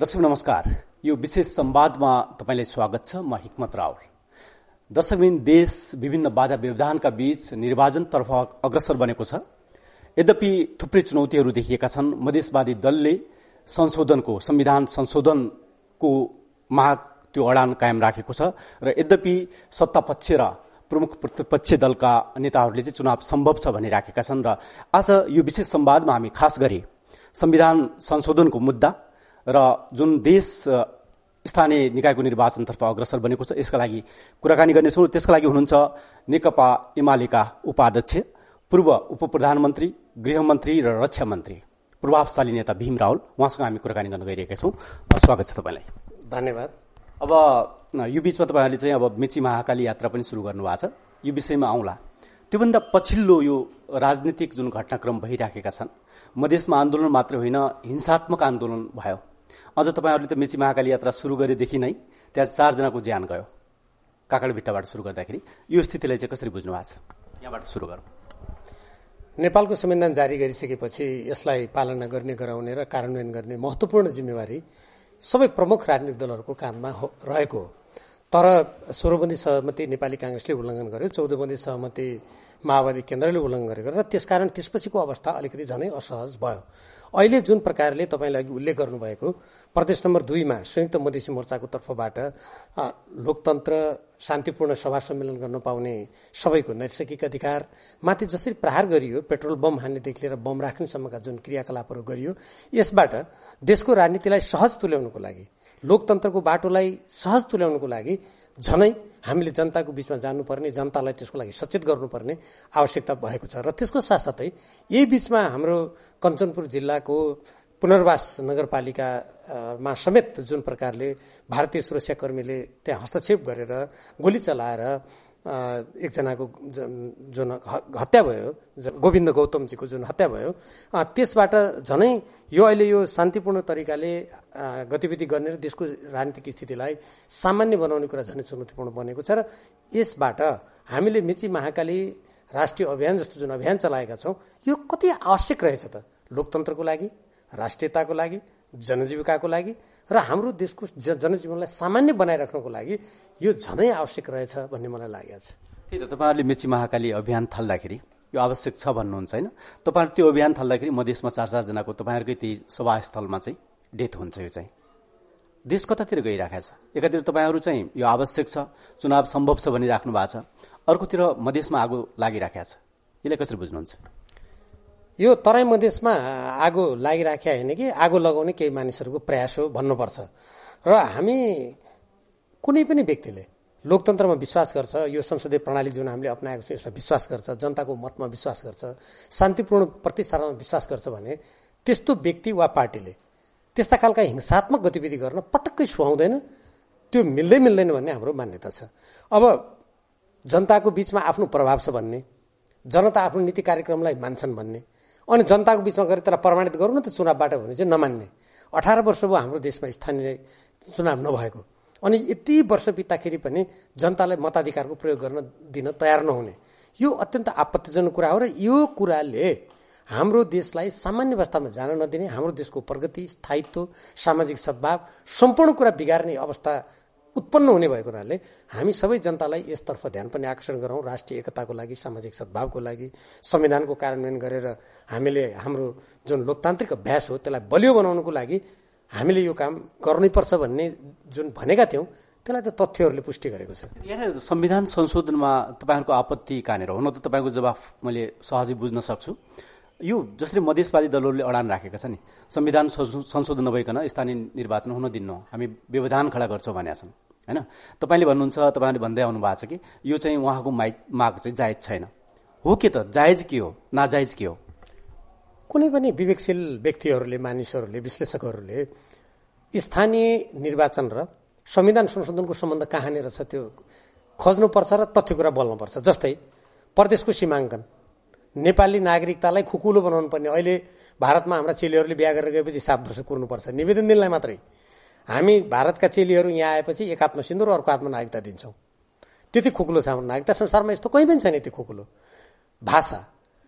दर्शक नमस्कार यो विशेष संवादमा तपाईँलाई स्वागत छ म हिक्मत रावल दर्शकबिन देश विभिन्न बाधा व्यवधानका बीच निर्वाचनतर्फ अग्रसर बनेको छ यद्यपि थुप्रै चुनौतीहरू देखिएका छन् मधेसवादी दलले संशोधनको संविधान संशोधनको माग त्यो अडान कायम राखेको छ र यद्यपि सत्तापक्ष र प्रमुख प्रतिपक्ष दलका नेताहरूले चाहिँ चुनाव सम्भव छ भनिराखेका छन् र आज यो विशेष संवादमा हामी खास गरी संविधान संशोधनको मुद्दा र जुन देश स्थानीय निकायको निर्वाचनतर्फ अग्रसर बनेको छ यसका लागि कुराकानी गर्नेछौँ त्यसका लागि हुनुहुन्छ नेकपा एमालेका उपाध्यक्ष पूर्व उप प्रधानमन्त्री गृहमन्त्री र रक्षा मन्त्री प्रभावशाली नेता भीम रावल उहाँसँग हामी कुराकानी गर्न गइरहेका छौँ स्वागत छ तपाईँलाई धन्यवाद अब यो बिचमा तपाईँहरूले चाहिँ अब मेची महाकाली यात्रा पनि सुरु गर्नुभएको छ यो विषयमा आउँला त्योभन्दा पछिल्लो यो राजनीतिक जुन घटनाक्रम भइराखेका छन् मधेसमा आन्दोलन मात्र होइन हिंसात्मक आन्दोलन भयो अझ तपाईँहरूले त मेची महाकाली यात्रा सुरु गरेदेखि नै त्यहाँ चारजनाको ज्यान गयो काकाडभिट्टाबाट सुरु गर्दाखेरि यो स्थितिलाई चाहिँ कसरी बुझ्नु भएको छ यहाँबाट सुरु गरौँ नेपालको संविधान जारी गरिसकेपछि यसलाई पालना गर्ने गराउने र कार्यान्वयन गर्ने महत्त्वपूर्ण जिम्मेवारी सबै प्रमुख राजनीतिक दलहरूको काममा रहेको हो तर सोह्रबन्दी सहमति नेपाली काङ्ग्रेसले उल्लङ्घन गर्यो चौधबन्दी सहमति माओवादी केन्द्रले उल्लङ्घन गरेको र त्यसकारण त्यसपछिको अवस्था अलिकति झनै असहज भयो अहिले जुन प्रकारले तपाईँले अघि उल्लेख गर्नुभएको प्रदेश नम्बर दुईमा संयुक्त मधेसी मोर्चाको तर्फबाट लोकतन्त्र शान्तिपूर्ण सभा सम्मेलन गर्न पाउने सबैको नैसर्गिक अधिकार माथि जसरी प्रहार गरियो पेट्रोल बम हान्नेदेखि लिएर बम राख्नेसम्मका जुन क्रियाकलापहरू गरियो यसबाट देशको राजनीतिलाई सहज तुल्याउनको लागि लोकतन्त्रको बाटोलाई सहज तुल्याउनको लागि झनै हामीले जनताको बिचमा जानुपर्ने जनतालाई त्यसको लागि सचेत गर्नुपर्ने आवश्यकता भएको छ र त्यसको साथसाथै यही बीचमा हाम्रो कञ्चनपुर जिल्लाको पुनर्वास नगरपालिकामा समेत जुन प्रकारले भारतीय सुरक्षाकर्मीले त्यहाँ हस्तक्षेप गरेर गोली चलाएर एकजनाको जुन हत्या भयो गोविन्द गौतमजीको जुन हत्या भयो त्यसबाट झनै यो अहिले यो शान्तिपूर्ण तरिकाले गतिविधि गर्ने र देशको राजनीतिक स्थितिलाई सामान्य बनाउने कुरा झनै चुनौतीपूर्ण बनेको छ र यसबाट हामीले मेची महाकाली राष्ट्रिय अभियान जस्तो जुन अभियान चलाएका छौँ यो कति आवश्यक रहेछ त लोकतन्त्रको लागि राष्ट्रियताको लागि जनजीविकाको लागि र हाम्रो देशको जनजीवनलाई सामान्य बनाइराख्नको लागि यो झनै आवश्यक रहेछ भन्ने मलाई लागेको छ त्यही त तपाईँहरूले मेची महाकाली अभियान थाल्दाखेरि यो आवश्यक छ भन्नुहुन्छ होइन तपाईँहरू त्यो अभियान थाल्दाखेरि मधेसमा चार चारजनाको तपाईँहरूकै त्यही सभास्थलमा चाहिँ डेथ हुन्छ यो चाहिँ देश कतातिर गइरहेको छ एकातिर तपाईँहरू चाहिँ यो आवश्यक छ चुनाव सम्भव छ भनिराख्नु भएको छ अर्कोतिर मधेसमा आगो लागिराखेको छ यसलाई कसरी बुझ्नुहुन्छ यो तराई मधेसमा आगो लागिराखेका होइन कि आगो लगाउने केही मानिसहरूको प्रयास हो भन्नुपर्छ र हामी कुनै पनि व्यक्तिले लोकतन्त्रमा विश्वास गर्छ यो संसदीय प्रणाली जुन हामीले अप्नाएको छौँ यसमा विश्वास गर्छ जनताको मतमा विश्वास गर्छ शान्तिपूर्ण प्रतिष्ठामा विश्वास गर्छ भने त्यस्तो व्यक्ति वा पार्टीले त्यस्ता खालका हिंसात्मक गतिविधि गर्न पटक्कै सुहाउँदैन त्यो मिल्दै मिल्दैन भन्ने हाम्रो मान्यता छ अब जनताको बिचमा आफ्नो प्रभाव छ भन्ने जनता आफ्नो नीति कार्यक्रमलाई मान्छन् भन्ने अनि जनताको बिचमा गएर त्यसलाई प्रमाणित गरौँ न त चुनावबाट भने चाहिँ नमान्ने अठार वर्ष भयो हाम्रो देशमा स्थानीय चुनाव नभएको अनि यति वर्ष बित्दाखेरि पनि जनतालाई मताधिकारको प्रयोग गर्न दिन तयार नहुने यो अत्यन्त आपत्तिजनक कुरा हो र यो कुराले हाम्रो देशलाई सामान्य अवस्थामा जान नदिने हाम्रो देशको प्रगति स्थायित्व सामाजिक सद्भाव सम्पूर्ण कुरा बिगार्ने अवस्था उत्पन्न हुने भएको हुनाले हामी सबै जनतालाई यसतर्फ ध्यान पनि आकर्षण गरौँ राष्ट्रिय एकताको लागि सामाजिक सद्भावको लागि संविधानको कार्यान्वयन गरेर हामीले हाम्रो जुन लोकतान्त्रिक अभ्यास हो त्यसलाई बलियो बनाउनको लागि हामीले यो काम गर्नैपर्छ भन्ने जुन भनेका थियौँ त्यसलाई त तथ्यहरूले पुष्टि गरेको छ यहाँनिर संविधान संशोधनमा तपाईँहरूको आपत्ति कहाँनिर हुन त तपाईँको जवाफ मैले सहजै बुझ्न सक्छु यो जसले मधेसवादी दलहरूले अडान राखेका छन् नि संविधान संशोधन नभइकन स्थानीय निर्वाचन हुन दिन्न हामी व्यवधान खडा गर्छौँ भनेका छन् होइन तपाईँले भन्नुहुन्छ तपाईँले भन्दै आउनु भएको छ कि यो चाहिँ उहाँको माइ माग चाहिँ जायज छैन हो के त जायज के हो नाजायज के हो कुनै पनि विवेकशील व्यक्तिहरूले मानिसहरूले विश्लेषकहरूले स्थानीय निर्वाचन र संविधान संशोधनको सम्बन्ध कहाँनिर छ त्यो खोज्नुपर्छ र तथ्य कुरा बोल्नुपर्छ जस्तै प्रदेशको सीमाङ्कन नेपाली नागरिकतालाई खुकुलो बनाउनु पर्ने अहिले भारतमा हाम्रा चेलीहरूले बिहा गरेर गएपछि सात वर्ष कुर्नुपर्छ निवेदन दिनलाई मात्रै हामी भारतका चेलीहरू यहाँ आएपछि एक आत्म सिन्दुर अर्को हातमा नागरिकता दिन्छौँ त्यति खुकुलो छ हाम्रो नागरिकता संसारमा यस्तो कहीँ पनि छैन यति खुकुलो भाषा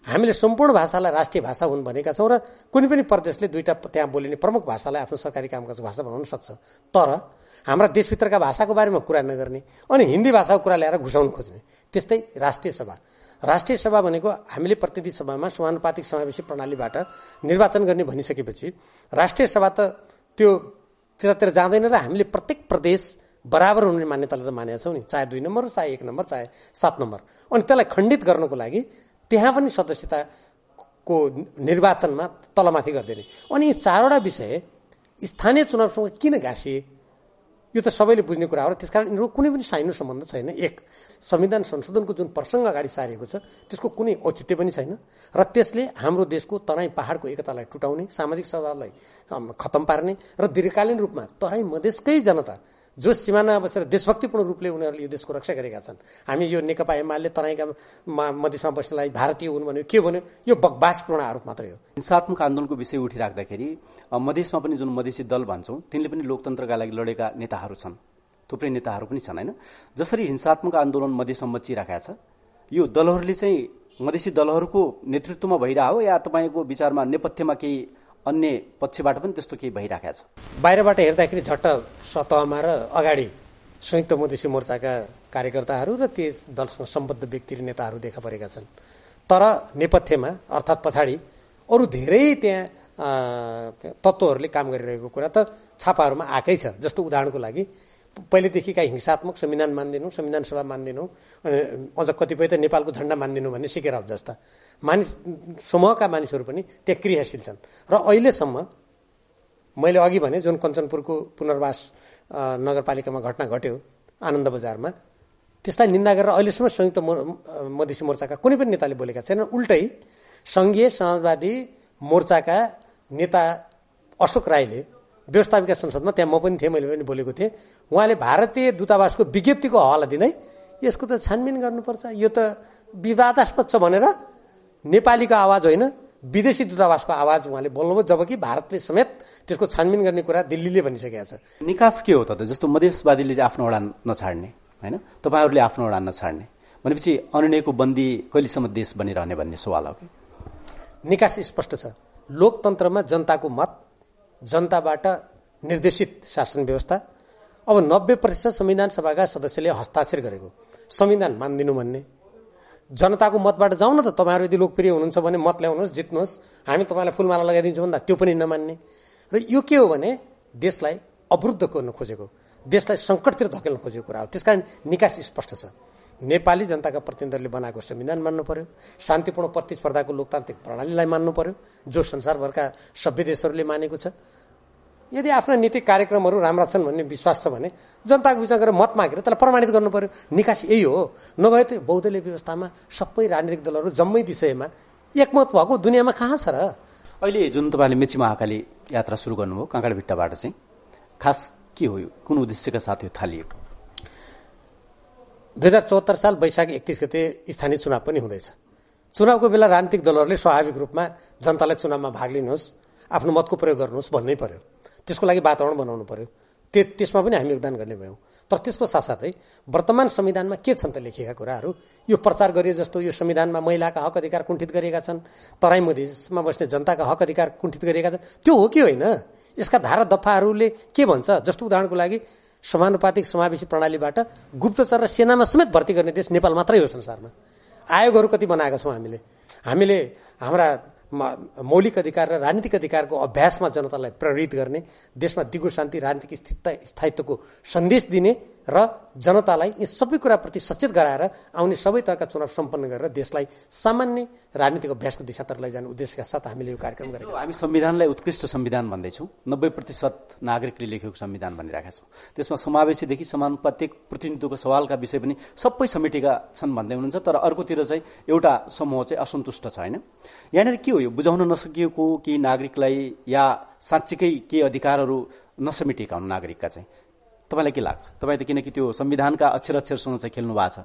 हामीले सम्पूर्ण भाषालाई राष्ट्रिय भाषा हुन् भनेका छौँ र कुनै पनि प्रदेशले दुईवटा त्यहाँ बोलिने प्रमुख भाषालाई आफ्नो सरकारी कामकाजको भाषा बनाउन सक्छ तर हाम्रा देशभित्रका भाषाको बारेमा कुरा नगर्ने अनि हिन्दी भाषाको कुरा ल्याएर घुसाउन खोज्ने त्यस्तै राष्ट्रिय सभा राष्ट्रिय सभा भनेको हामीले प्रतिनिधि सभामा समानुपातिक समावेशी प्रणालीबाट निर्वाचन गर्ने भनिसकेपछि राष्ट्रिय सभा त त्यो त्यतातिर जाँदैन र हामीले प्रत्येक प्रदेश बराबर हुने मान्यताले त मानेका छौँ नि चाहे दुई नम्बर चाहे एक नम्बर चाहे सात नम्बर अनि त्यसलाई खण्डित गर्नको लागि त्यहाँ पनि सदस्यताको निर्वाचनमा तलमाथि गरिदिने अनि चारवटा विषय स्थानीय चुनावसँग किन घाँसिए यो त सबैले बुझ्ने कुरा हो र त्यसकारण यिनीहरूको कुनै पनि साइनो सम्बन्ध छैन एक संविधान संशोधनको जुन प्रसङ्ग अगाडि सारिएको छ त्यसको कुनै औचित्य पनि छैन र त्यसले हाम्रो देशको तराई पहाडको एकतालाई टुटाउने सामाजिक सद्भावलाई खत्तम पार्ने र दीर्घकालीन रूपमा तराई मधेसकै जनता जो सिमाना बसेर देशभक्तिपूर्ण रूपले उनीहरूले यो देशको रक्षा गरेका छन् हामी यो नेकपा एमाले तराईका मधेसमा बस्नेलाई भारतीय हुन् भन्यो के भन्यो यो बकवासपूर्ण आरोप मात्रै हो हिंसात्मक आन्दोलनको विषय उठिराख्दाखेरि मधेसमा पनि जुन मधेसी दल भन्छौँ तिनले पनि लोकतन्त्रका लागि लडेका नेताहरू छन् थुप्रै नेताहरू पनि छन् होइन जसरी हिंसात्मक आन्दोलन मधेसमा मचिराखेका छ यो दलहरूले चाहिँ मधेसी दलहरूको नेतृत्वमा हो या तपाईँको विचारमा नेपथ्यमा केही अन्य पक्षबाट पनि त्यस्तो केही भइरहेको छ बाहिरबाट हेर्दाखेरि झट्ट सतहमा र अगाडि संयुक्त मधेसी मोर्चाका कार्यकर्ताहरू र त्यस दलसँग सम्बद्ध व्यक्ति र नेताहरू देखा परेका छन् तर नेपथ्यमा अर्थात् पछाडि अरू धेरै त्यहाँ तत्त्वहरूले काम गरिरहेको कुरा त छापाहरूमा आएकै छ जस्तो उदाहरणको लागि पहिलेदेखिका हिंसात्मक संविधान मान्दैनौँ संविधान सभा मान्दैनौँ अनि अझ कतिपय त नेपालको झन्डा मान्दैनौँ भन्ने सिकेर जस्ता मानिस समूहका मानिसहरू पनि त्यहाँ क्रियाशील छन् र अहिलेसम्म मैले अघि भने जुन कञ्चनपुरको पुनर्वास नगरपालिकामा घटना घट्यो आनन्द बजारमा त्यसलाई निन्दा गरेर अहिलेसम्म संयुक्त मधेसी मोर्चाका कुनै पनि नेताले बोलेका छैनन् उल्टै सङ्घीय समाजवादी मोर्चाका नेता अशोक राईले व्यवस्थापिका संसदमा त्यहाँ म पनि थिएँ मैले पनि बोलेको थिएँ उहाँले भारतीय दूतावासको विज्ञप्तिको हवाला दिँदै यसको त छानबिन गर्नुपर्छ यो त विवादास्पद छ भनेर नेपालीको आवाज होइन विदेशी दूतावासको आवाज उहाँले बोल्नुभयो जबकि भारतले समेत त्यसको छानबिन गर्ने कुरा दिल्लीले भनिसकेका छ निकास के हो त जस्तो मधेसवादीले आफ्नो ओडान नछाड्ने होइन तपाईँहरूले आफ्नो ओडान नछाड्ने भनेपछि अनिर्णयको बन्दी कहिलेसम्म देश बनिरहने भन्ने सवाल हो कि निकास स्पष्ट छ लोकतन्त्रमा जनताको मत जनताबाट निर्देशित शासन व्यवस्था अब नब्बे प्रतिशत संविधान सभाका सदस्यले हस्ताक्षर गरेको संविधान मानिदिनु भन्ने जनताको मतबाट जाउँ न त तपाईँहरू यदि लोकप्रिय हुनुहुन्छ भने मत ल्याउनुहोस् जित्नुहोस् हामी तपाईँलाई फुलमाला लगाइदिन्छौँ भन्दा त्यो पनि नमान्ने र यो के हो भने देशलाई अवरुद्ध गर्न खोजेको देशलाई सङ्कटतिर धकेल्न खोजेको कुरा हो त्यसकारण निकास स्पष्ट छ नेपाली जनताका प्रतिनिधिहरूले बनाएको संविधान मान्नु पर्यो शान्तिपूर्ण प्रतिस्पर्धाको लोकतान्त्रिक प्रणालीलाई मान्नु पर्यो जो संसारभरका सभ्य देशहरूले मानेको छ यदि आफ्ना नीति कार्यक्रमहरू राम्रा छन् भन्ने विश्वास छ भने जनताको विचार गरेर मत मागेर त्यसलाई प्रमाणित गर्नु पर्यो निकास यही हो नभए त बौद्धले व्यवस्थामा सबै राजनीतिक दलहरू जम्मै विषयमा एकमत भएको दुनियाँमा कहाँ छ र अहिले जुन तपाईँले मेची महाकाली यात्रा सुरु गर्नुभयो काँक्राभिट्टाबाट चाहिँ खास के हो यो कुन उद्देश्यका साथ यो थालिएको दुई हजार चौहत्तर साल वैशाख एकतिस गते स्थानीय चुनाव पनि हुँदैछ चुनावको बेला राजनीतिक दलहरूले स्वाभाविक रूपमा जनतालाई चुनावमा भाग लिनुहोस् आफ्नो मतको प्रयोग गर्नुहोस् भन्नै पर्यो त्यसको लागि वातावरण बनाउनु पर्यो त्यो त्यसमा पनि हामी योगदान गर्ने भयौँ तर त्यसको साथसाथै वर्तमान संविधानमा के छन् त लेखिएका कुराहरू यो प्रचार गरिए जस्तो यो संविधानमा महिलाका हक अधिकार कुण्ठित गरिएका छन् तराई मधेसमा बस्ने जनताका हक अधिकार कुण्ठित गरिएका छन् त्यो हो कि होइन यसका धारा दफाहरूले के भन्छ जस्तो उदाहरणको लागि समानुपातिक समावेशी प्रणालीबाट गुप्तचर र सेनामा समेत भर्ती गर्ने देश नेपाल मात्रै हो संसारमा आयोगहरू कति बनाएका छौँ हामीले हामीले हाम्रा मौलिक अधिकार र राजनीतिक अधिकारको अभ्यासमा जनतालाई प्रेरित गर्ने देशमा दिगो शान्ति राजनीतिक स्थिरता स्थायित्वको सन्देश दिने र जनतालाई यी सबै कुराप्रति सचेत गराएर आउने सबै तहका चुनाव सम्पन्न गरेर देशलाई सामान्य राजनीतिको अभ्यासको दिशातर्फ लैजाने उद्देश्यका साथ हामीले यो कार्यक्रम गरेका हामी संविधानलाई उत्कृष्ट संविधान भन्दैछौँ नब्बे प्रतिशत नागरिकले लेखेको संविधान भनिरहेका छौँ त्यसमा समावेशीदेखि समानुपातिक प्रतिनिधित्वको सवालका विषय पनि सबै समेटेका छन् भन्दै हुनुहुन्छ तर अर्कोतिर चाहिँ एउटा समूह चाहिँ असन्तुष्ट छ होइन यहाँनिर के हो यो बुझाउन नसकिएको कि नागरिकलाई या साँच्चीकै केही अधिकारहरू नसमेटिएका हुन् नागरिकका चाहिँ तपाईँलाई के लाग्छ तपाईँ त किनकि त्यो संविधानका अक्षर अक्षरसँग चाहिँ खेल्नु भएको छ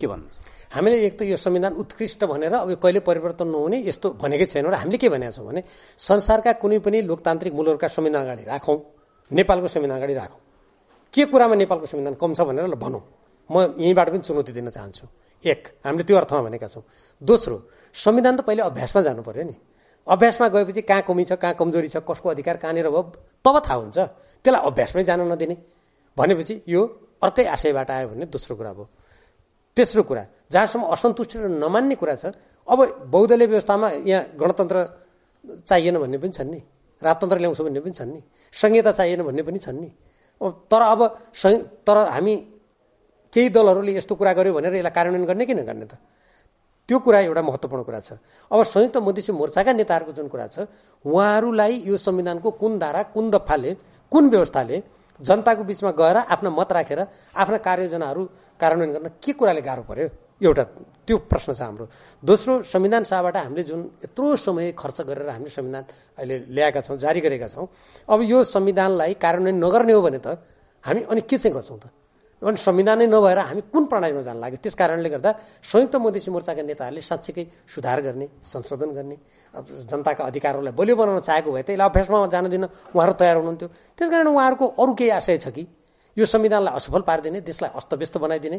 के भन्नु हामीले एक त यो संविधान उत्कृष्ट भनेर अब कहिले परिवर्तन नहुने यस्तो भनेकै छैन र हामीले के भनेका छौँ भने संसारका कुनै पनि लोकतान्त्रिक मूलहरूका संविधान अगाडि राखौँ नेपालको संविधान अगाडि राखौँ के कुरामा नेपालको संविधान कम छ भनेर भनौँ म यहीँबाट पनि चुनौती दिन चाहन्छु एक हामीले त्यो अर्थमा भनेका छौँ दोस्रो संविधान त पहिले अभ्यासमा जानु पर्यो नि अभ्यासमा गएपछि कहाँ कमी छ कहाँ कमजोरी छ कसको अधिकार कहाँनिर भयो तब थाहा हुन्छ त्यसलाई अभ्यासमै जान नदिने भनेपछि यो अर्कै आशयबाट आयो भन्ने दोस्रो कुरा भयो तेस्रो कुरा जहाँसम्म असन्तुष्टि र नमान्ने कुरा छ अब बौद्धले व्यवस्थामा यहाँ गणतन्त्र चाहिएन भन्ने पनि छन् नि राजतन्त्र ल्याउँछ भन्ने पनि छन् नि संहिता चाहिएन भन्ने पनि छन् नि तर अब तर हामी केही दलहरूले यस्तो कुरा गर्यो भनेर यसलाई कार्यान्वयन गर्ने कि नगर्ने त त्यो कुरा एउटा महत्त्वपूर्ण कुरा छ अब संयुक्त मधेसी मोर्चाका नेताहरूको जुन कुरा छ उहाँहरूलाई यो संविधानको कुन धारा कुन दफाले कुन व्यवस्थाले जनताको बिचमा गएर आफ्ना मत राखेर आफ्ना कार्ययोजनाहरू कार्यान्वयन गर्न के कुराले गाह्रो पर्यो एउटा त्यो प्रश्न छ हाम्रो दोस्रो संविधान सभाबाट हामीले जुन यत्रो समय खर्च गरेर हामीले संविधान अहिले ल्याएका छौँ जारी गरेका छौँ अब यो संविधानलाई कार्यान्वयन नगर्ने हो भने त हामी अनि के चाहिँ गर्छौँ त अनि संविधानै नभएर हामी कुन प्रणालीमा जान लाग्यो त्यस कारणले गर्दा संयुक्त मधेसी मोर्चाका नेताहरूले साँच्चीकै सुधार गर्ने संशोधन गर्ने अब जनताका अधिकारहरूलाई बलियो बनाउन चाहेको भए त यसलाई अभ्यासमा जान दिन उहाँहरू तयार हुनुहुन्थ्यो त्यस कारण उहाँहरूको अरू केही आशय छ कि यो संविधानलाई असफल पारिदिने देशलाई अस्तव्यस्त बनाइदिने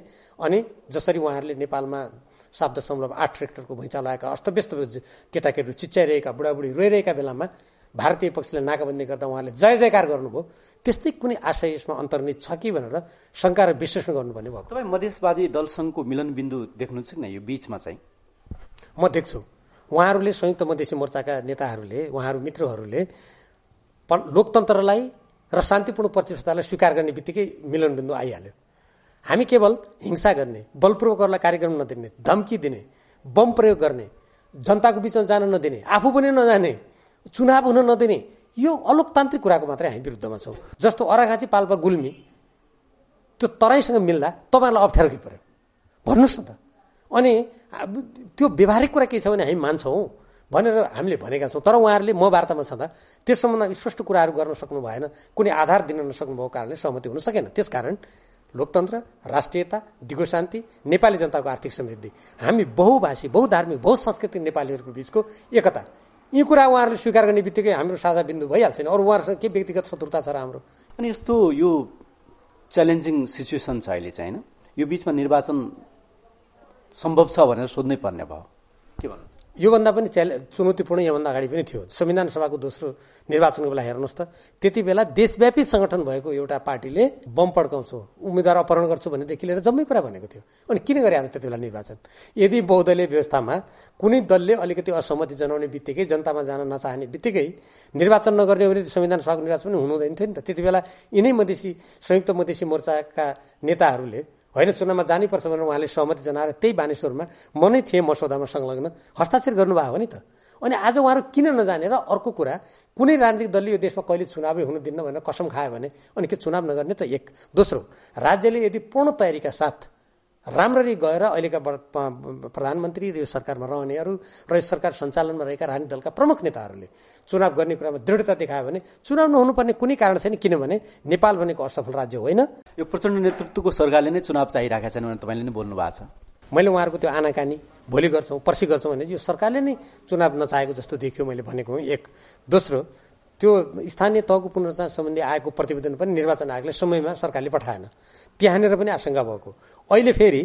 अनि जसरी उहाँहरूले नेपालमा सात दशमलव आठ ट्रेक्टरको भुइँचा लगाएका अस्तव्यस्त केटाकेटी चिच्याइरहेका बुढाबुढी रोइरहेका बेलामा भारतीय पक्षले नाकाबन्दी गर्दा उहाँले जय जयकार गर्नुभयो त्यस्तै कुनै आशय यसमा अन्तर्निहित छ कि भनेर शङ्का र विश्लेषण गर्नुपर्ने भयो तपाईँ मधेसवादी दलसँगको मिलनबिन्दु देख्नुहुन्छ कि यो बिचमा चाहिँ म देख्छु उहाँहरूले संयुक्त मधेसी मोर्चाका नेताहरूले उहाँहरू मित्रहरूले लोकतन्त्रलाई र शान्तिपूर्ण प्रतिस्पर्धालाई स्वीकार गर्ने बित्तिकै मिलनबिन्दु आइहाल्यो हामी केवल हिंसा गर्ने बलपूर्वकहरूलाई कार्यक्रम नदिने धम्की दिने बम प्रयोग गर्ने जनताको बिचमा जान नदिने आफू पनि नजाने चुनाव हुन नदिने यो अलोकतान्त्रिक कुराको मात्रै हामी विरुद्धमा छौँ जस्तो अराखाँची पाल्पा गुल्मी त्यो तराईसँग मिल्दा तपाईँहरूलाई अप्ठ्यारो के पऱ्यो भन्नुहोस् न त अनि त्यो व्यवहारिक कुरा के छ भने हामी मान्छौँ भनेर हामीले भनेका छौँ तर उहाँहरूले म वार्तामा छँदा त्यस सम्बन्धमा स्पष्ट कुराहरू गर्न सक्नु भएन कुनै आधार दिन नसक्नुभएको कारणले सहमति हुन सकेन त्यसकारण लोकतन्त्र राष्ट्रियता दिगो शान्ति नेपाली जनताको आर्थिक समृद्धि हामी बहुभाषी बहुधार्मिक बहुसंस्कृतिक नेपालीहरूको बिचको एकता यी कुरा उहाँहरूले स्वीकार गर्ने बित्तिकै हाम्रो साझा बिन्दु भइहाल्छ नि अरू उहाँहरूसँग के व्यक्तिगत शत्रुता छ र हाम्रो अनि यस्तो यो च्यालेन्जिङ सिचुएसन छ अहिले चाहिँ होइन यो बिचमा निर्वाचन सम्भव छ भनेर सोध्नै पर्ने भयो के भन्नु योभन्दा पनि च्याले चुनौतीपूर्ण योभन्दा अगाडि पनि थियो संविधान सभाको दोस्रो निर्वाचनको बेला हेर्नुहोस् त त्यति बेला देशव्यापी सङ्गठन भएको एउटा पार्टीले बम पड्काउँछु उम्मेद्वार अपहरण गर्छु भनेदेखि लिएर जम्मै कुरा भनेको थियो अनि किन गरे आज त्यति बेला निर्वाचन यदि बहुदलीय व्यवस्थामा कुनै दलले अलिकति असहमति जनाउने बित्तिकै जनतामा जान नचाहने बित्तिकै निर्वाचन नगर्ने भने संविधान सभाको निर्वाचन पनि हुनुहुँदैन थियो नि त त्यति बेला यिनै मधेसी संयुक्त मधेसी मोर्चाका नेताहरूले होइन चुनावमा जानैपर्छ भनेर उहाँले सहमति जनाएर त्यही बानेश्वरमा म नै थिएँ मसौदामा संलग्न हस्ताक्षर गर्नुभयो हो नि त अनि आज उहाँहरू किन नजाने र अर्को कुरा कुनै राजनीतिक दलले यो देशमा कहिले चुनावै हुनु दिन्न भनेर कसम खायो भने अनि के चुनाव नगर्ने त एक दोस्रो राज्यले यदि पूर्ण तयारीका साथ राम्ररी गएर अहिलेका प्रधानमन्त्री र यो सरकारमा रहनेहरू र यो सरकार सञ्चालनमा रहेका राजनीति दलका प्रमुख नेताहरूले चुनाव गर्ने कुरामा दृढता देखायो भने चुनाव नहुनुपर्ने कुनै कारण छैन किनभने नेपाल भनेको असफल राज्य होइन यो प्रचण्ड नेतृत्वको सरकारले नै चुनाव चाहिरहेका छन् भनेर तपाईँले नै बोल्नु भएको छ मैले उहाँहरूको त्यो आनाकानी भोलि गर्छौँ पर्सि गर्छौँ भने यो सरकारले नै चुनाव नचाहेको जस्तो देखियो मैले भनेको हुँ एक दोस्रो त्यो स्थानीय तहको पुनर्चना सम्बन्धी आएको प्रतिवेदन पनि निर्वाचन आयोगले समयमा सरकारले पठाएन त्यहाँनिर पनि आशंका भएको अहिले फेरि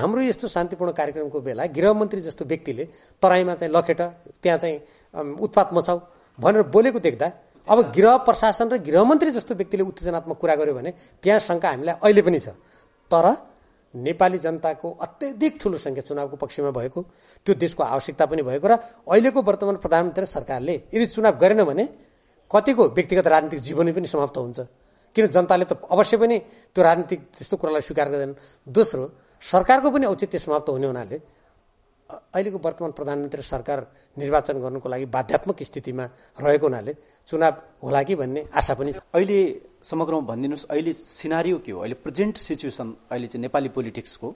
हाम्रो यस्तो शान्तिपूर्ण कार्यक्रमको बेला गृहमन्त्री जस्तो व्यक्तिले तराईमा चाहिँ लखेट त्यहाँ चाहिँ उत्पात मचाऊ भनेर बोलेको देख्दा अब गृह प्रशासन र गृहमन्त्री जस्तो व्यक्तिले उत्तेजनात्मक कुरा गर्यो भने त्यहाँ शङ्का हामीलाई अहिले पनि छ तर नेपाली जनताको अत्यधिक ठुलो सङ्ख्या चुनावको पक्षमा भएको त्यो देशको आवश्यकता पनि भएको र अहिलेको वर्तमान प्रधानमन्त्री सरकारले यदि चुनाव गरेन भने कतिको व्यक्तिगत राजनीतिक जीवनै पनि समाप्त हुन्छ किन जनताले त अवश्य पनि त्यो राजनीतिक त्यस्तो कुरालाई स्वीकार गर्दैन दोस्रो सरकारको पनि औचित्य समाप्त हुने हुनाले अहिलेको वर्तमान प्रधानमन्त्री सरकार निर्वाचन गर्नुको लागि बाध्यात्मक स्थितिमा रहेको हुनाले चुनाव होला कि भन्ने आशा पनि छ अहिले समग्रमा भनिदिनुहोस् अहिले सिनारियो के हो अहिले प्रेजेन्ट सिचुएसन अहिले चाहिँ नेपाली पोलिटिक्सको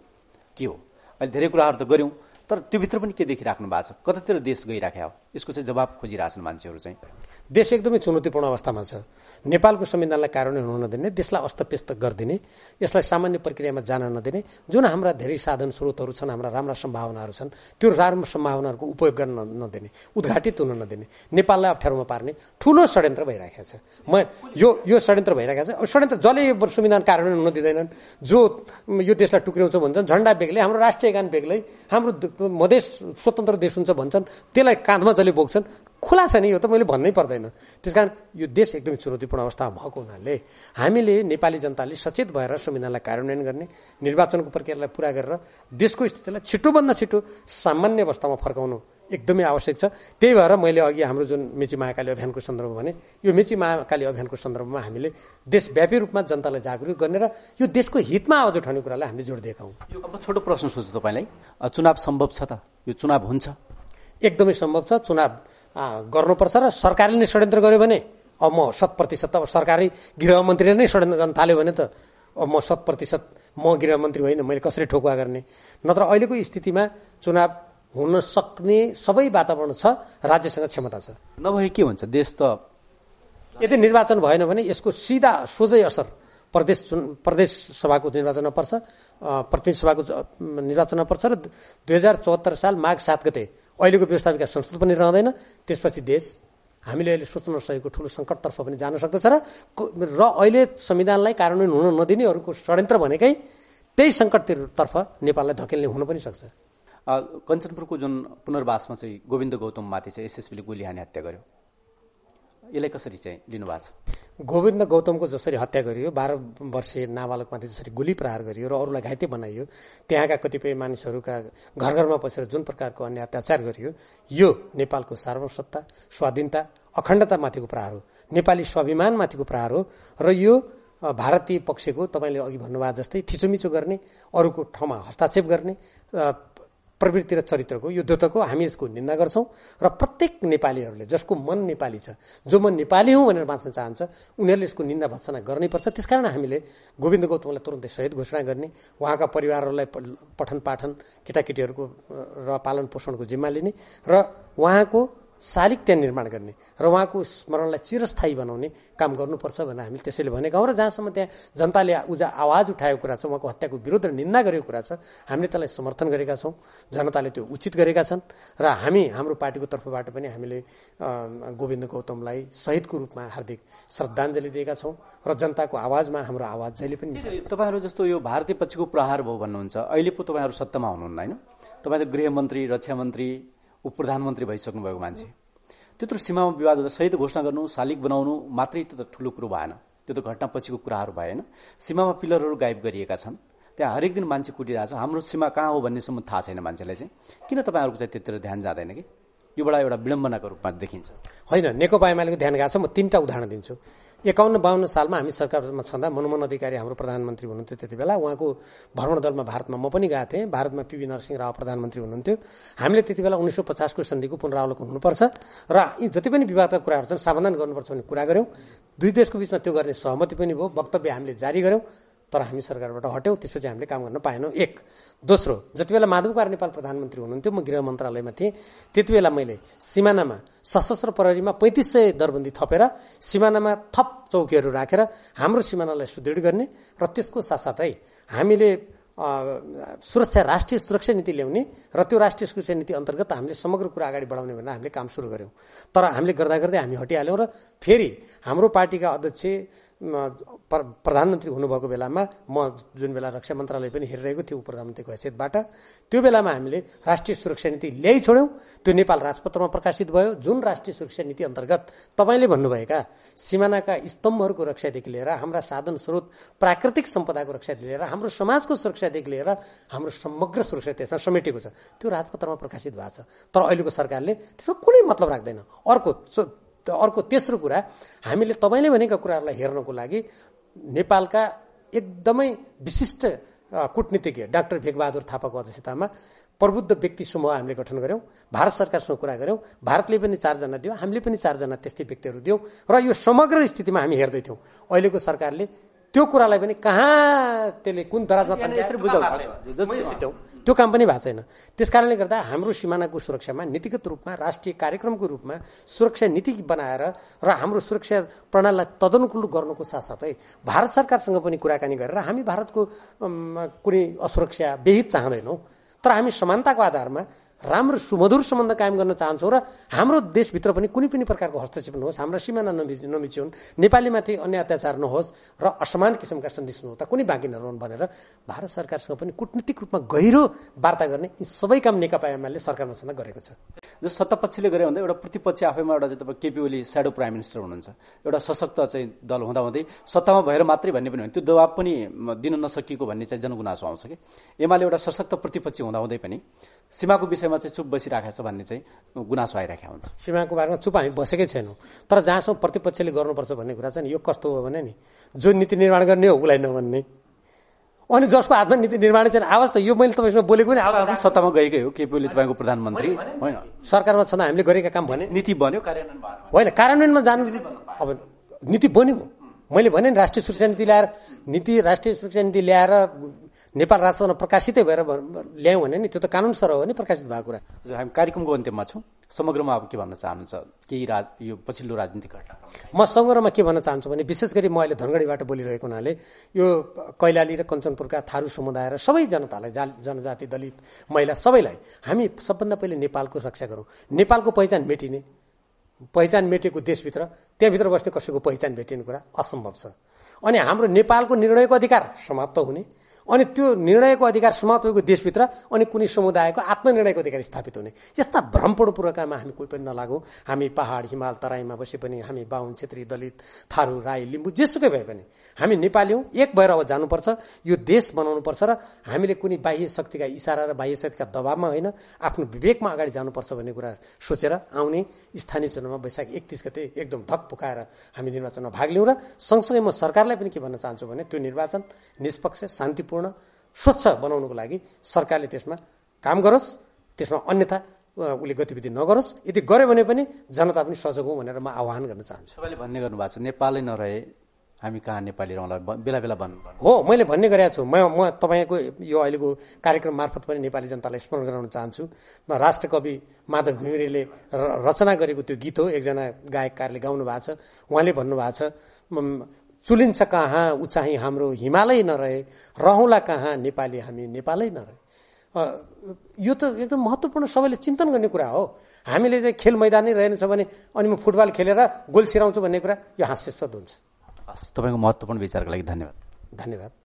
के हो अहिले धेरै कुराहरू त गऱ्यौँ तर त्योभित्र पनि के देखिराख्नु भएको छ कतातिर देश गइराख्या हो यसको चाहिँ जवाब खोजिरहेछन् मान्छेहरू चाहिँ देश एकदमै चुनौतीपूर्ण अवस्थामा छ नेपालको संविधानलाई कार्यान्वयन हुन नदिने देशलाई अस्तव्यस्त गरिदिने यसलाई सामान्य प्रक्रियामा जान नदिने जुन हाम्रा धेरै साधन स्रोतहरू छन् हाम्रा राम्रा सम्भावनाहरू छन् त्यो राम्रो सम्भावनाहरूको उपयोग गर्न नदिने उद्घाटित हुन नदिने नेपाललाई अप्ठ्यारोमा पार्ने ठुलो षड्यन्त्र भइरहेको छ म यो यो षड्यन्त्र भइरहेको छ षड्यन्त्र जसले संविधान कार्यान्वयन हुन दिँदैनन् जो यो देशलाई टुक्राउँछ भन्छन् झन्डा बेग्लै हाम्रो राष्ट्रिय गान बेग्लै हाम्रो मधेस स्वतन्त्र देश हुन्छ भन्छन् त्यसलाई काँधमा जसले कसैले बोक्छन् खुला छ नि यो त मैले भन्नै पर्दैन त्यस कारण यो देश एकदमै चुनौतीपूर्ण अवस्थामा भएको हुनाले हामीले नेपाली जनताले सचेत भएर संविधानलाई कार्यान्वयन गर्ने निर्वाचनको प्रक्रियालाई पुरा गरेर देशको स्थितिलाई छिटोभन्दा छिटो सामान्य अवस्थामा फर्काउनु एकदमै आवश्यक छ त्यही भएर मैले अघि हाम्रो जुन मेची महाकाली अभियानको सन्दर्भ भने यो मेची महाकाली अभियानको सन्दर्भमा हामीले देशव्यापी रूपमा जनतालाई जागरुक गर्ने र यो देशको हितमा आवाज उठाउने कुरालाई हामीले जोड दिएका हौँ अब छोटो प्रश्न सोच्छु तपाईँलाई चुनाव सम्भव छ त यो चुनाव हुन्छ एकदमै सम्भव छ चुनाव गर्नुपर्छ र सरकारले नै षड्यन्त्र गर्यो भने अब म शत प्रतिशत अब सरकारी गृहमन्त्रीले नै षड्यन्त्र गर्न थाल्यो भने त अब म शत प्रतिशत म गृहमन्त्री होइन मैले कसरी ठोकुवा गर्ने नत्र अहिलेको स्थितिमा चुनाव हुन सक्ने सबै वातावरण छ राज्यसँग क्षमता छ नभए के भन्छ देश त यदि निर्वाचन भएन भने यसको सिधा सोझै असर प्रदेश चुन प्रदेश सभाको निर्वाचनमा पर्छ प्रतिनिधि सभाको निर्वाचनमा पर्छ र दुई हजार चौहत्तर साल माघ सात गते अहिलेको व्यवस्थापिका संस्कृत पनि रहँदैन त्यसपछि देश हामीले अहिले सोच्न नसकेको ठुलो सङ्कटतर्फ पनि जान सक्दछ र र अहिले संविधानलाई कार्यान्वयन हुन नदिनेहरूको षड्यन्त्र भनेकै त्यही सङ्कटतर्फ नेपाललाई धकेल्ने हुन पनि सक्छ कञ्चनपुरको जुन पुनर्वासमा चाहिँ गोविन्द गौतममाथि चाहिँ एसएसबीले गोली हानी हत्या गर्यो यसलाई कसरी चाहिँ लिनुभएको छ गोविन्द गौतमको जसरी हत्या गरियो बाह्र वर्षीय नाबालकमाथि जसरी गोली प्रहार गरियो र अरूलाई घाइते बनाइयो त्यहाँका कतिपय मानिसहरूका घर घरमा पसेर जुन प्रकारको अन्य अत्याचार गरियो यो नेपालको सार्वसत्ता स्वाधीनता अखण्डतामाथिको प्रहार हो नेपाली स्वाभिमानमाथिको प्रहार हो र यो भारतीय पक्षको तपाईँले अघि भन्नुभएको जस्तै ठिचोमिचो गर्ने अरूको ठाउँमा हस्तक्षेप गर्ने प्रवृत्ति र चरित्रको यो द्योतको हामी यसको निन्दा गर्छौँ र प्रत्येक नेपालीहरूले जसको मन नेपाली छ जो मन नेपाली हुँ भनेर बाँच्न चाहन्छ उनीहरूले यसको निन्दा भत्सना गर्नैपर्छ त्यसकारण हामीले गोविन्द गौतमलाई तुरन्तै शहीद घोषणा गर्ने उहाँका परिवारहरूलाई पठन पाठन केटाकेटीहरूको र पालन पोषणको जिम्मा लिने र उहाँको शालिक त्यहाँ निर्माण गर्ने र उहाँको स्मरणलाई चिरस्थायी बनाउने काम गर्नुपर्छ भनेर हामीले त्यसैले भनेका हौँ र जहाँसम्म त्यहाँ जनताले उजा आवाज उठाएको कुरा छ उहाँको हत्याको विरोध र निन्दा गरेको कुरा छ हामीले त्यसलाई समर्थन गरेका छौँ जनताले त्यो उचित गरेका छन् र हामी हाम्रो पार्टीको तर्फबाट पनि हामीले गोविन्द गौतमलाई शहीदको रूपमा हार्दिक श्रद्धाञ्जली दिएका छौँ र जनताको आवाजमा हाम्रो आवाज जहिले पनि तपाईँहरू जस्तो यो भारतीय पक्षको प्रहार भयो भन्नुहुन्छ अहिले पो तपाईँहरू सत्तामा हुनुहुन्न होइन तपाईँ त गृहमन्त्री रक्षा मन्त्री ऊ प्रधानमन्त्री भइसक्नु भएको मान्छे त्यत्रो सीमामा विवाद हुँदा सहित घोषणा गर्नु शालिक बनाउनु मात्रै त्यो त ठुलो कुरो भएन त्यो त घटनापछिको कुराहरू भएन सीमामा पिलरहरू गायब गरिएका छन् त्यहाँ हरेक दिन मान्छे कुटिरहेको छ हाम्रो सीमा कहाँ हो भन्नेसम्म थाहा छैन मान्छेलाई चाहिँ किन तपाईँहरूको चाहिँ त्यतिर ध्यान जाँदैन कि योबाट एउटा विडम्बनाको रूपमा देखिन्छ होइन नेकपा एमालेको ध्यान गएको छ म तिनवटा उदाहरण दिन्छु एकाउन्न बाहन्न सालमा हामी सरकारमा छँदा मनमोहन अधिकारी हाम्रो प्रधानमन्त्री हुनुहुन्थ्यो त्यति बेला उहाँको भ्रमण दलमा भारतमा म पनि गएको थिएँ भारतमा पिबी नरसिंह राव प्रधानमन्त्री हुनुहुन्थ्यो हामीले त्यति बेला उन्नाइस सौ पचासको सन्धिको पुनरावलोकन हुनुपर्छ र यी जति पनि विवादका कुराहरू छन् समाधान गर्नुपर्छ भन्ने कुरा गऱ्यौँ दुई देशको बिचमा त्यो गर्ने सहमति पनि भयो वक्तव्य हामीले जारी गऱ्यौँ तर हामी सरकारबाट हट्यौँ त्यसपछि हामीले काम गर्न पाएनौँ एक दोस्रो जति बेला माधव कुमार नेपाल प्रधानमन्त्री हुनुहुन्थ्यो म गृह मन्त्रालयमा थिएँ त्यति बेला मैले सिमानामा सशस्त्र प्रहरीमा पैँतिस सय दरबन्दी थपेर सिमानामा थप चौकीहरू राखेर हाम्रो सिमानालाई सुदृढ गर्ने र त्यसको साथसाथै हामीले सुरक्षा राष्ट्रिय सुरक्षा नीति ल्याउने र त्यो राष्ट्रिय सुरक्षा नीति अन्तर्गत हामीले समग्र कुरा अगाडि बढाउने भनेर हामीले काम सुरु गऱ्यौँ तर हामीले गर्दा गर्दै हामी हटिहाल्यौँ र फेरि हाम्रो पार्टीका अध्यक्ष प्रधानमन्त्री हुनुभएको बेलामा म जुन बेला रक्षा मन्त्रालय पनि हेरिरहेको थिएँ प्रधानमन्त्रीको हैसियतबाट त्यो बेलामा हामीले राष्ट्रिय सुरक्षा नीति ल्याइ छोड्यौँ त्यो नेपाल राजपत्रमा प्रकाशित भयो जुन राष्ट्रिय सुरक्षा नीति अन्तर्गत तपाईँले भन्नुभएका सिमानाका स्तम्भहरूको रक्षादेखि लिएर हाम्रा साधन स्रोत प्राकृतिक सम्पदाको रक्षादेखि लिएर हाम्रो समाजको सुरक्षादेखि लिएर हाम्रो समग्र सुरक्षा त्यसमा समेटेको छ त्यो राजपत्रमा प्रकाशित भएको छ तर अहिलेको सरकारले त्यसमा कुनै मतलब राख्दैन अर्को त्यो अर्को तेस्रो कुरा हामीले तपाईँले भनेका कुराहरूलाई हेर्नको लागि नेपालका एकदमै विशिष्ट कुटनीतिज्ञ डाक्टर भेगबहादुर थापाको अध्यक्षतामा प्रबुद्ध व्यक्ति समूह हामीले गठन गऱ्यौँ भारत सरकारसँग कुरा गऱ्यौँ भारतले पनि चारजना दियो हामीले पनि चारजना त्यस्तै व्यक्तिहरू दियौँ र यो समग्र स्थितिमा हामी हेर्दैथ्यौँ अहिलेको सरकारले त्यो कुरालाई पनि कहाँ त्यसले कुन दराजमा त्यो काम पनि भएको छैन त्यस कारणले गर्दा हाम्रो सिमानाको सुरक्षामा नीतिगत रूपमा राष्ट्रिय कार्यक्रमको रूपमा सुरक्षा नीति बनाएर र हाम्रो सुरक्षा प्रणालीलाई तदनुकूल गर्नुको साथसाथै भारत सरकारसँग पनि कुराकानी गरेर हामी भारतको कुनै असुरक्षा व्यहित चाहँदैनौँ तर हामी समानताको आधारमा राम्रो सुमधुर सम्बन्ध कायम गर्न चाहन्छौँ र हाम्रो देशभित्र पनि कुनै पनि प्रकारको हस्तक्षेप नहोस् हाम्रो सिमाना नमिच नमिचिउन् नेपालीमाथि अन्य अत्याचार नहोस् र असमान किसिमका सन्देश नहोस् त कुनै बाँकी नरहन् भनेर भारत सरकारसँग पनि कुटनीतिक रूपमा गहिरो वार्ता गर्ने यी सबै काम नेकपा एमाले सरकारमा सन्दा गरेको छ जो सत्तापक्षले गरे भन्दा एउटा प्रतिपक्ष आफैमा एउटा चाहिँ तपाईँ KP Oli shadow prime minister हुनुहुन्छ एउटा सशक्त चाहिँ दल हुँदाहुँदै सत्तामा भएर मात्रै भन्ने पनि होइन त्यो दबाब पनि दिन नसकिएको भन्ने चाहिँ जनगुनासो आउँछ कि एमाले एउटा सशक्त प्रतिपक्षी हुँदाहुँदै पनि सीमाको विषयमा चाहिँ चुप बसिरहेको छ भन्ने चाहिँ गुनासो आइरहेको हुन्छ सीमाको बारेमा चुप हामी बसेकै छैनौँ तर जहाँसम्म प्रतिपक्षले गर्नुपर्छ भन्ने कुरा छ नि यो कस्तो हो भने नि जो नीति निर्माण गर्ने हो उसलाई नभन्ने अनि जसको हातमा नीति निर्माण चाहिँ आवाज त यो मैले तपाईँसँग बोलेको नि आवाज सत्तामा गएकै हो केपीले तपाईँको प्रधानमन्त्री होइन सरकारमा छँदा हामीले गरेका काम भने नीति बन्यो होइन कार्यान्वयनमा जानु अब नीति बन्यो मैले भने नि राष्ट्रिय सुरक्षा नीति ल्याएर नीति राष्ट्रिय सुरक्षा नीति ल्याएर नेपाल राजसभामा प्रकाशितै भएर ल्यायौँ भने नि त्यो त कानुन सर हो नि प्रकाशित भएको कुरा हजुर हामी कार्यक्रमको अन्त्यमा छौँ समग्रमा अब के भन्न चाहनुहुन्छ केही राज यो पछिल्लो राजनीतिक घटना म समग्रमा के भन्न चाहन्छु भने विशेष गरी म अहिले धनगढीबाट बोलिरहेको हुनाले यो कैलाली र कञ्चनपुरका थारू समुदाय र सबै जनतालाई जा जनजाति दलित महिला सबैलाई हामी सबभन्दा पहिले नेपालको रक्षा गरौँ नेपालको पहिचान मेटिने पहिचान मेटेको देशभित्र त्यहाँभित्र बस्ने कसैको पहिचान भेटिने कुरा असम्भव छ अनि हाम्रो नेपालको निर्णयको अधिकार समाप्त हुने अनि त्यो निर्णयको अधिकार समाप्त भएको देशभित्र अनि कुनै समुदायको आत्मनिर्णयको अधिकार स्थापित हुने यस्ता भ्रमपूर्ण पूर्वकामा हामी कोही पनि नलागौँ हामी पहाड हिमाल तराईमा बसे पनि हामी बाहुन छेत्री दलित थारू राई लिम्बू जेसुकै भए पनि हामी नेपाली हौँ एक भएर अब जानुपर्छ यो देश बनाउनुपर्छ र हामीले कुनै बाह्य शक्तिका इसारा र बाह्य शक्तिका दबावमा होइन आफ्नो विवेकमा अगाडि जानुपर्छ भन्ने कुरा सोचेर आउने स्थानीय चुनावमा वैशाख एकतिस गते एकदम धक पुकाएर हामी निर्वाचनमा भाग लिउँ र सँगसँगै म सरकारलाई पनि के भन्न चाहन्छु भने त्यो निर्वाचन निष्पक्ष शान्तिपूर्ण शान्तिपूर्ण स्वच्छ बनाउनुको लागि सरकारले त्यसमा काम गरोस् त्यसमा अन्यथा उसले गतिविधि नगरोस् यदि गर्यो भने पनि जनता पनि सजग हो भनेर म आह्वान गर्न चाहन्छु तपाईँले भन्ने गर्नुभएको छ नेपालै नरहे हामी कहाँ नेपाली रहँला बेला बेला भन्नु हो मैले भन्ने गरेको छु म म तपाईँको यो अहिलेको कार्यक्रम मार्फत पनि नेपाली जनतालाई स्मरण गराउन चाहन्छु म राष्ट्रकवि माधव घिमिरेले रचना गरेको त्यो गीत हो एकजना गायककारले गाउनु भएको छ उहाँले भन्नुभएको छ चुलिन्छ कहाँ उचाइ हाम्रो हिमालय नरहे रहौँला कहाँ नेपाली हामी नेपालै नरहे यो त एकदम महत्त्वपूर्ण सबैले चिन्तन गर्ने कुरा हो हामीले चाहिँ खेल मैदानै रहेनछ भने अनि म फुटबल खेलेर गोल छिराउँछु भन्ने कुरा यो हास्यास्पद हुन्छ तपाईँको महत्त्वपूर्ण विचारको लागि धन्यवाद धन्यवाद